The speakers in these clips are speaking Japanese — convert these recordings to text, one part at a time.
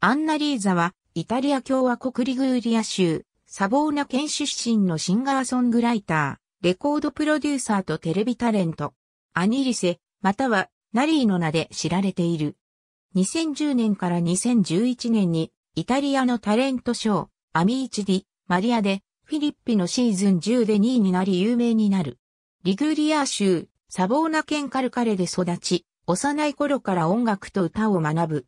アンナリーザは、イタリア共和国リグーリア州、サボーナ県出身のシンガーソングライター、レコードプロデューサーとテレビタレント、アニリセ、または、ナリーの名で知られている。2010年から2011年に、イタリアのタレントショー、アミーチディ、マリアで、フィリッピのシーズン10で2位になり有名になる。リグーリア州、サボーナ県カルカレで育ち、幼い頃から音楽と歌を学ぶ。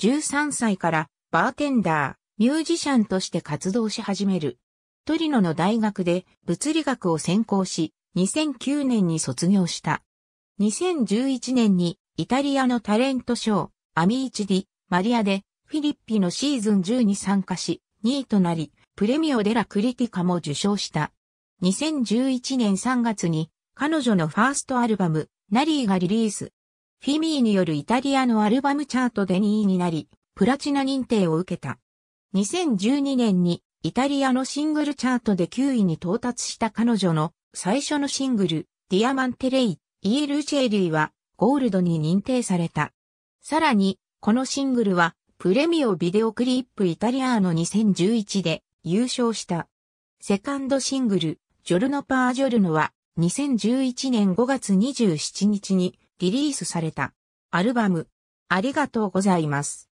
13歳からバーテンダー、ミュージシャンとして活動し始める。トリノの大学で物理学を専攻し、2009年に卒業した。2011年にイタリアのタレントショー、アミーチディ、マリアでフィリッピのシーズン10に参加し、2位となり、プレミオデラクリティカも受賞した。2011年3月に彼女のファーストアルバム、ナリーがリリース。フィミーによるイタリアのアルバムチャートで2位になり、プラチナ認定を受けた。2012年にイタリアのシングルチャートで9位に到達した彼女の最初のシングル、ディアマンテレイ、イエルチェリーはゴールドに認定された。さらに、このシングルはプレミオビデオクリップイタリアーノ2011で優勝した。セカンドシングル、ジョルノ・パージョルノは2011年5月27日にリリースされた。アルバム、ありがとうございます。